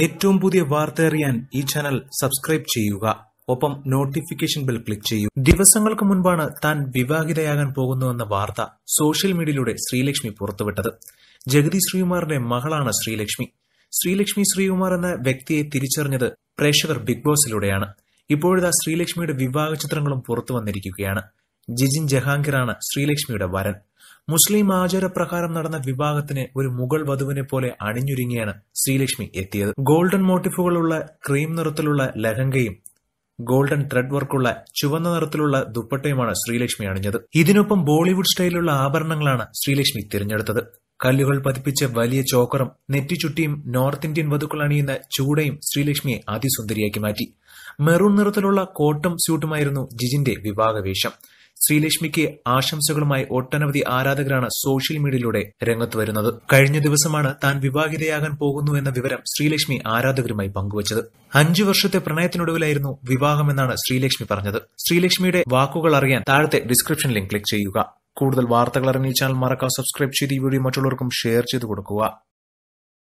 ഏറ്റവും പുതിയ വാർത്ത അറിയാൻ ഈ ചാനൽ സബ്സ്ക്രൈബ് ചെയ്യുക ഒപ്പം നോട്ടിഫിക്കേഷൻ ബെൽ ക്ലിക്ക് ചെയ്യൂ ദിവസങ്ങൾക്ക് മുൻപാണ് താൻ വിവാഹിതയാകാൻ പോകുന്നുവെന്ന വാർത്ത സോഷ്യൽ മീഡിയയിലൂടെ ശ്രീലക്ഷ്മി പുറത്തുവിട്ടത് ജഗതി ശ്രീകുമാറിന്റെ മകളാണ് ശ്രീലക്ഷ്മി ശ്രീലക്ഷ്മി ശ്രീകുമാർ എന്ന വ്യക്തിയെ തിരിച്ചറിഞ്ഞത് പ്രേക്ഷകർ ബിഗ് ബോസിലൂടെയാണ് ഇപ്പോഴത്തെ ശ്രീലക്ഷ്മിയുടെ വിവാഹ ചിത്രങ്ങളും പുറത്തു വന്നിരിക്കുകയാണ് ജിജിൻ ജഹാംഗീറാണ് ശ്രീലക്ഷ്മിയുടെ വരൻ മുസ്ലിം ആചാരപ്രകാരം നടന്ന വിവാഹത്തിന് ഒരു മുഗൾ വധുവിനെ പോലെ അണിഞ്ഞൊരുങ്ങിയാണ് ശ്രീലക്ഷ്മി എത്തിയത് ഗോൾഡൻ മോട്ടിഫുകളുള്ള ക്രീം നിറത്തിലുള്ള ലഹങ്കയും ഗോൾഡൻ ത്രെഡ് വർക്കുള്ള ചുവന്ന നിറത്തിലുള്ള ദുപ്പട്ടയുമാണ് ശ്രീലക്ഷ്മി അണിഞ്ഞത് ഇതിനൊപ്പം ബോളിവുഡ് സ്റ്റൈലിലുള്ള ആഭരണങ്ങളാണ് ശ്രീലക്ഷ്മി തിരഞ്ഞെടുത്തത് കല്ലുകൾ പതിപ്പിച്ച വലിയ ചോക്കറും നെറ്റിച്ചുട്ടിയും നോർത്ത് ഇന്ത്യൻ വധുക്കൾ അണിയുന്ന ചൂടയും ശ്രീലക്ഷ്മിയെ അതിസുന്ദരിയാക്കി മാറ്റി മെറൂൺ നിറത്തിലുള്ള കോട്ടും സ്യൂട്ടുമായിരുന്നു ജിജിന്റെ വിവാഹവേഷം ശ്രീലക്ഷ്മിക്ക് ആശംസകളുമായി ഒട്ടനവധി ആരാധകരാണ് സോഷ്യൽ മീഡിയയിലൂടെ രംഗത്ത് വരുന്നത് കഴിഞ്ഞ ദിവസമാണ് താൻ വിവാഹിതയാകാൻ പോകുന്നു എന്ന വിവരം ശ്രീലക്ഷ്മി ആരാധകരുമായി പങ്കുവച്ചത് അഞ്ചു വർഷത്തെ പ്രണയത്തിനൊടുവിലായിരുന്നു വിവാഹമെന്നാണ് ശ്രീലക്ഷ്മി പറഞ്ഞത് ശ്രീലക്ഷ്മിയുടെ വാക്കുകൾ അറിയാൻ താഴത്തെ ഡിസ്ക്രിപ്ഷൻ ലിങ്ക് ക്ലിക്ക് ചെയ്യുക കൂടുതൽ വാർത്തകൾ അറിഞ്ഞ ചാനൽ മറക്കാം സബ്സ്ക്രൈബ് ചെയ്ത് ഈ വീഡിയോ മറ്റുള്ളവർക്കും ഷെയർ ചെയ്ത് കൊടുക്കുക